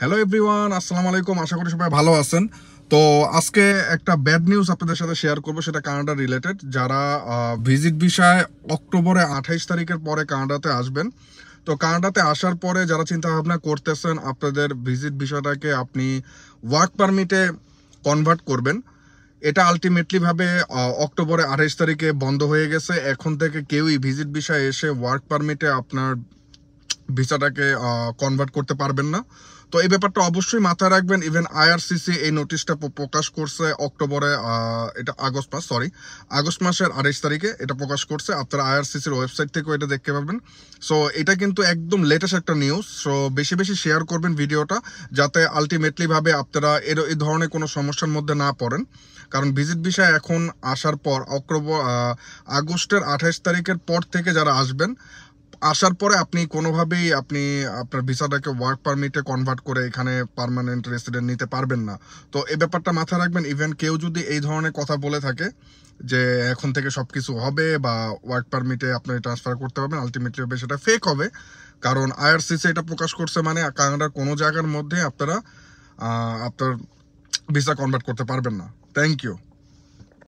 hello everyone আসসালামু আলাইকুম আশা করি সবাই ভালো আছেন তো আজকে একটা ব্যাড নিউজ আপনাদের সাথে শেয়ার করবো সেটা কানাডা রিলেটেড যারা ভিজিট বিষয়ে অক্টোবরে আঠাইশ তারিখের পরে কানাডাতে আসবেন তো কানাডাতে আসার পরে যারা চিন্তা ভাবনা করতেছেন আপনাদের ভিজিট বিষয়টাকে আপনি ওয়ার্ক পারমিটে কনভার্ট করবেন এটা আলটিমেটলিভাবে অক্টোবরে আঠাইশ তারিখে বন্ধ হয়ে গেছে এখন থেকে কেউই ভিজিট বিষয়ে এসে ওয়ার্ক পারমিটে আপনার ভিসাটাকে কনভার্ট করতে পারবেন না তো এই ব্যাপারটা অবশ্যই মাথায় রাখবেন ইভেন আইআরসিসি এই নোটিশটা প্রকাশ করছে অক্টোবরে এটা আগস্ট মাস সরি আগস্ট মাসের আড়াইশ তারিখে এটা প্রকাশ করছে আপনারা আইআরসিসির ওয়েবসাইট থেকেও এটা দেখতে পাবেন সো এটা কিন্তু একদম লেটেস্ট একটা নিউজ সো বেশি বেশি শেয়ার করবেন ভিডিওটা যাতে আলটিমেটলিভাবে আপনারা এর এই ধরনের কোনো সমস্যার মধ্যে না পড়েন কারণ ভিজিট বিষয় এখন আসার পর অক্টোবর আগস্টের আঠাইশ তারিখের পর থেকে যারা আসবেন আসার পরে আপনি কোনোভাবেই আপনি আপনার ভিসাটাকে ওয়ার্ক পারমিটে কনভার্ট করে এখানে পারমানেন্ট রেসিডেন্ট নিতে পারবেন না তো এই ব্যাপারটা মাথায় রাখবেন ইভেন কেউ যদি এই ধরনের কথা বলে থাকে যে এখন থেকে সব কিছু হবে বা ওয়ার্ক পারমিটে আপনি ট্রান্সফার করতে পারবেন আলটিমেটলি হবে সেটা ফেক হবে কারণ আইআরসিসি এটা প্রকাশ করছে মানে কানাডার কোনো জায়গার মধ্যে আপনারা আপনার ভিসা কনভার্ট করতে পারবেন না থ্যাংক ইউ